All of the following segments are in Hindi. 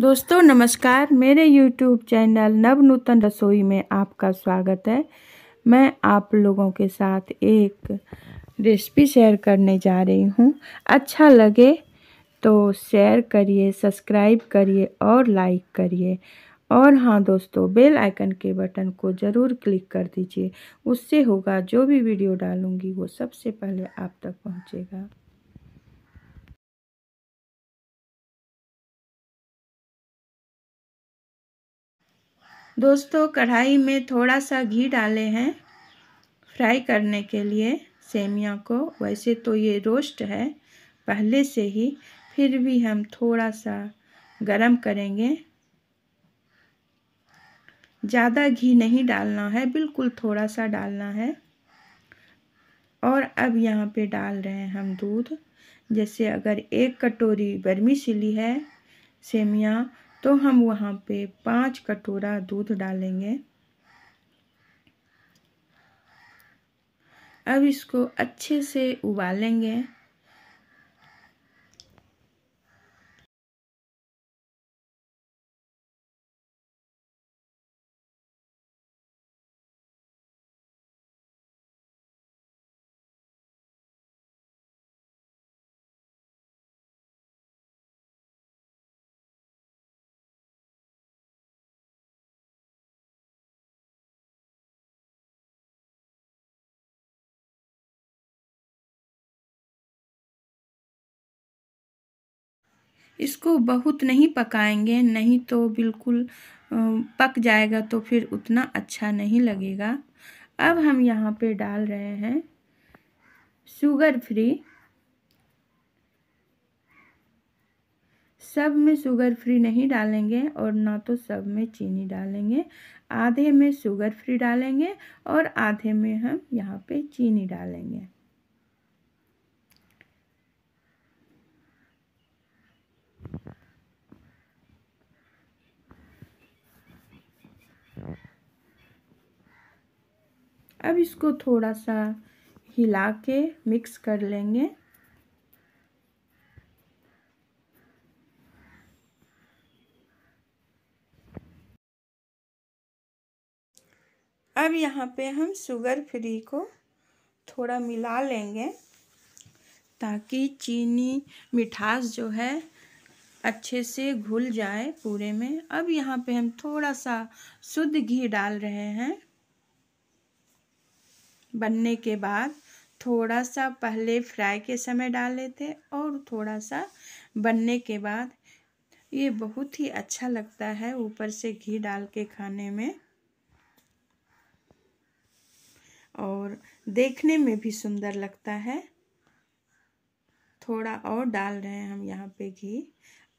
दोस्तों नमस्कार मेरे YouTube चैनल नव नूतन रसोई में आपका स्वागत है मैं आप लोगों के साथ एक रेसिपी शेयर करने जा रही हूँ अच्छा लगे तो शेयर करिए सब्सक्राइब करिए और लाइक करिए और हाँ दोस्तों बेल आइकन के बटन को ज़रूर क्लिक कर दीजिए उससे होगा जो भी वीडियो डालूँगी वो सबसे पहले आप तक पहुँचेगा दोस्तों कढ़ाई में थोड़ा सा घी डाले हैं फ्राई करने के लिए सेमिया को वैसे तो ये रोस्ट है पहले से ही फिर भी हम थोड़ा सा गरम करेंगे ज़्यादा घी नहीं डालना है बिल्कुल थोड़ा सा डालना है और अब यहाँ पे डाल रहे हैं हम दूध जैसे अगर एक कटोरी बर्मी सिली है सेमिया तो हम वहाँ पे पाँच कटोरा दूध डालेंगे अब इसको अच्छे से उबालेंगे इसको बहुत नहीं पकाएंगे नहीं तो बिल्कुल पक जाएगा तो फिर उतना अच्छा नहीं लगेगा अब हम यहाँ पे डाल रहे हैं शुगर फ्री सब में शुगर फ्री नहीं डालेंगे और ना तो सब में चीनी डालेंगे आधे में शुगर फ्री डालेंगे और आधे में हम यहाँ पे चीनी डालेंगे अब इसको थोड़ा सा हिला के मिक्स कर लेंगे अब यहाँ पे हम शुगर फ्री को थोड़ा मिला लेंगे ताकि चीनी मिठास जो है अच्छे से घुल जाए पूरे में अब यहाँ पे हम थोड़ा सा शुद्ध घी डाल रहे हैं बनने के बाद थोड़ा सा पहले फ्राई के समय डाल लेते और थोड़ा सा बनने के बाद ये बहुत ही अच्छा लगता है ऊपर से घी डाल के खाने में और देखने में भी सुंदर लगता है थोड़ा और डाल रहे हैं हम यहाँ पे घी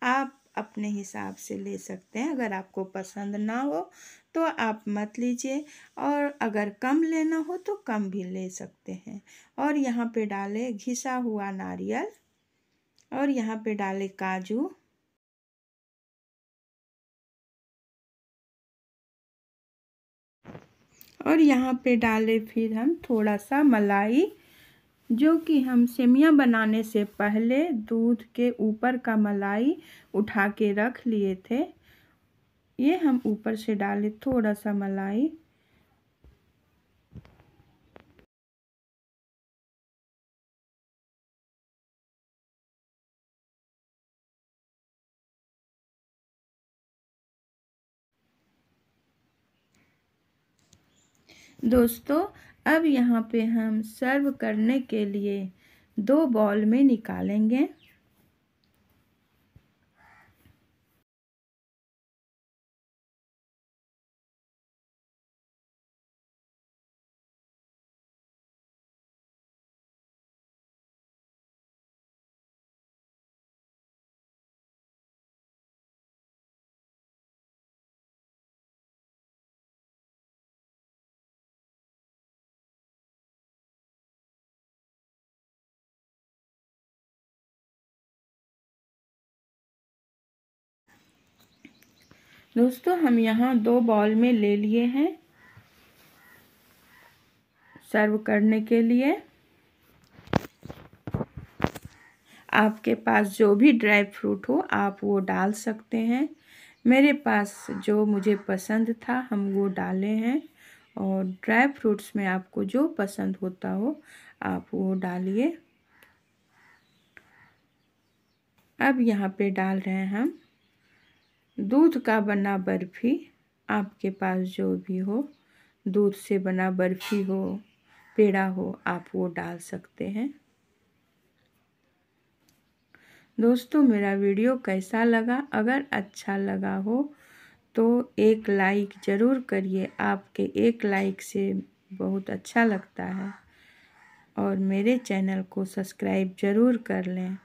आप अपने हिसाब से ले सकते हैं अगर आपको पसंद ना हो तो आप मत लीजिए और अगर कम लेना हो तो कम भी ले सकते हैं और यहाँ पे डालें घिसा हुआ नारियल और यहाँ पे डालें काजू और यहाँ पे डालें फिर हम थोड़ा सा मलाई जो कि हम सेमियाँ बनाने से पहले दूध के ऊपर का मलाई उठा के रख लिए थे ये हम ऊपर से डालें थोड़ा सा मलाई दोस्तों अब यहाँ पे हम सर्व करने के लिए दो बॉल में निकालेंगे दोस्तों हम यहाँ दो बॉल में ले लिए हैं सर्व करने के लिए आपके पास जो भी ड्राई फ्रूट हो आप वो डाल सकते हैं मेरे पास जो मुझे पसंद था हम वो डाले हैं और ड्राई फ्रूट्स में आपको जो पसंद होता हो आप वो डालिए अब यहाँ पे डाल रहे हैं हम दूध का बना बर्फ़ी आपके पास जो भी हो दूध से बना बर्फ़ी हो पेड़ा हो आप वो डाल सकते हैं दोस्तों मेरा वीडियो कैसा लगा अगर अच्छा लगा हो तो एक लाइक ज़रूर करिए आपके एक लाइक से बहुत अच्छा लगता है और मेरे चैनल को सब्सक्राइब ज़रूर कर लें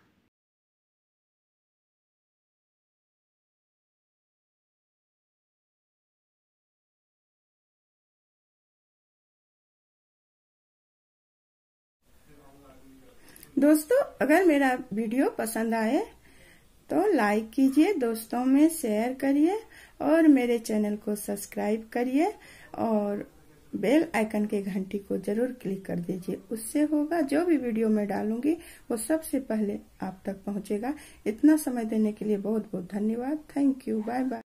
दोस्तों अगर मेरा वीडियो पसंद आए तो लाइक कीजिए दोस्तों में शेयर करिए और मेरे चैनल को सब्सक्राइब करिए और बेल आइकन के घंटी को जरूर क्लिक कर दीजिए उससे होगा जो भी वीडियो मैं डालूंगी वो सबसे पहले आप तक पहुंचेगा इतना समय देने के लिए बहुत बहुत धन्यवाद थैंक यू बाय बाय